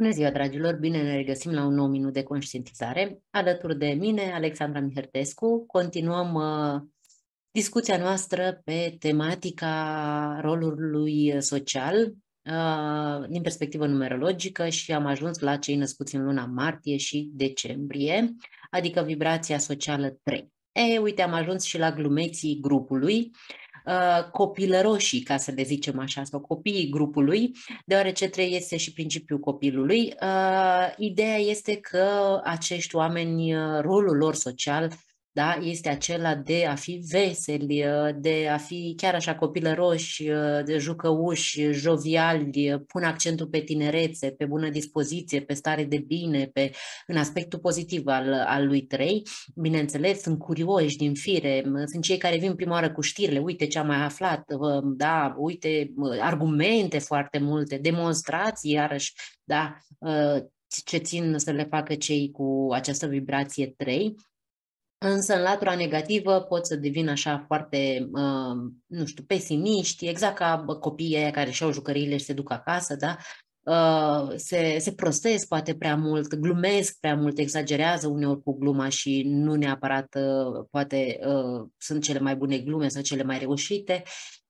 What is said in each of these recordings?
Bună ziua, dragilor! Bine ne regăsim la un nou minut de conștientizare. Alături de mine, Alexandra Mihertescu, continuăm uh, discuția noastră pe tematica rolului social uh, din perspectivă numerologică și am ajuns la cei născuți în luna martie și decembrie, adică vibrația socială 3. E, uite, am ajuns și la glumeții grupului. Uh, copilăroșii, ca să le zicem așa, sau copiii grupului, deoarece este și principiul copilului. Uh, ideea este că acești oameni, uh, rolul lor social da? este acela de a fi veseli, uh, de a fi chiar așa copilăroși, uh, de jucăuși, joviali, uh, pun accentul pe tinerețe, pe bună dispoziție, pe stare de bine, pe, în aspectul pozitiv al, al lui trei. Bineînțeles, sunt curioși din fire, sunt cei care vin prima oară cu știrile, uite ce am mai aflat, da, uite, argumente foarte multe, demonstrații, iarăși, da, ce țin să le facă cei cu această vibrație 3 Însă în latura negativă pot să devin așa foarte, uh, nu știu, pesimiști, exact ca copiii care și-au jucăriile și se duc acasă, da? Uh, se, se prostesc poate prea mult, glumesc prea mult, exagerează uneori cu gluma și nu neapărat uh, poate sunt cele mai bune glume sau cele mai reușite,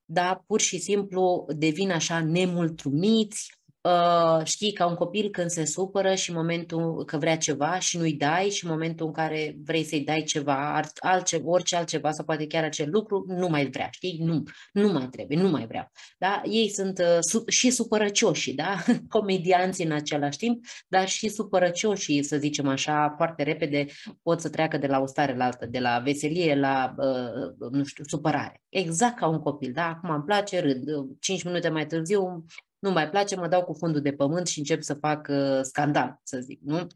dar pur și simplu devin așa nemulțumiți, Uh, știi, ca un copil când se supără și momentul că vrea ceva și nu-i dai și momentul în care vrei să-i dai ceva, altce, orice altceva sau poate chiar acel lucru, nu mai vrea, știi? Nu, nu mai trebuie, nu mai vreau. Da? Ei sunt uh, ă, su- și supărăcioși, da? Comedianții în același timp, dar și supărăcioși, să zicem așa, foarte repede pot să treacă de la o stare la altă, de la veselie la, uh, nu știu, supărare. Exact ca un copil, da? Acum îmi place, râd. 5 minute mai târziu nu mai place, mă dau cu fundul de pământ și încep să fac uh, scandal, să zic, nu?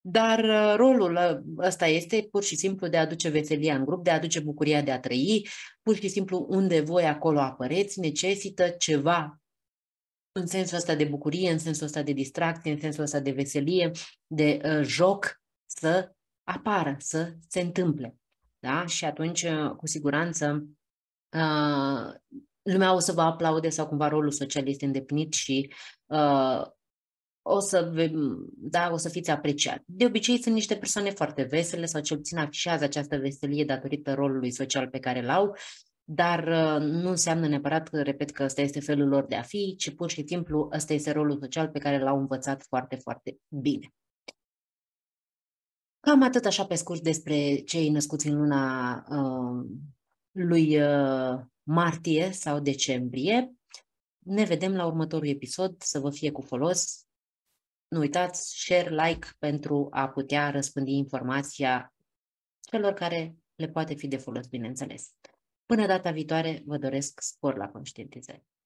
Dar uh, rolul uh, ăsta este pur și simplu de a aduce veselia în grup, de a aduce bucuria de a trăi, pur și simplu unde voi acolo apăreți, necesită ceva în sensul ăsta de bucurie, în sensul ăsta de distracție, în sensul ăsta de veselie, de uh, joc, să apară, să se întâmple. Da? Și atunci, uh, cu siguranță, uh, lumea o să vă aplaude sau cumva rolul social este îndeplinit și uh, o să, da, o să fiți apreciat. De obicei sunt niște persoane foarte vesele sau cel puțin afișează această veselie datorită rolului social pe care l au, dar uh, nu înseamnă neapărat, că, repet, că ăsta este felul lor de a fi, ci pur și simplu ăsta este rolul social pe care l-au învățat foarte, foarte bine. Cam atât așa pe scurt despre cei născuți în luna uh, lui uh, martie sau decembrie. Ne vedem la următorul episod, să vă fie cu folos. Nu uitați, share, like pentru a putea răspândi informația celor care le poate fi de folos, bineînțeles. Până data viitoare, vă doresc spor la conștientizare.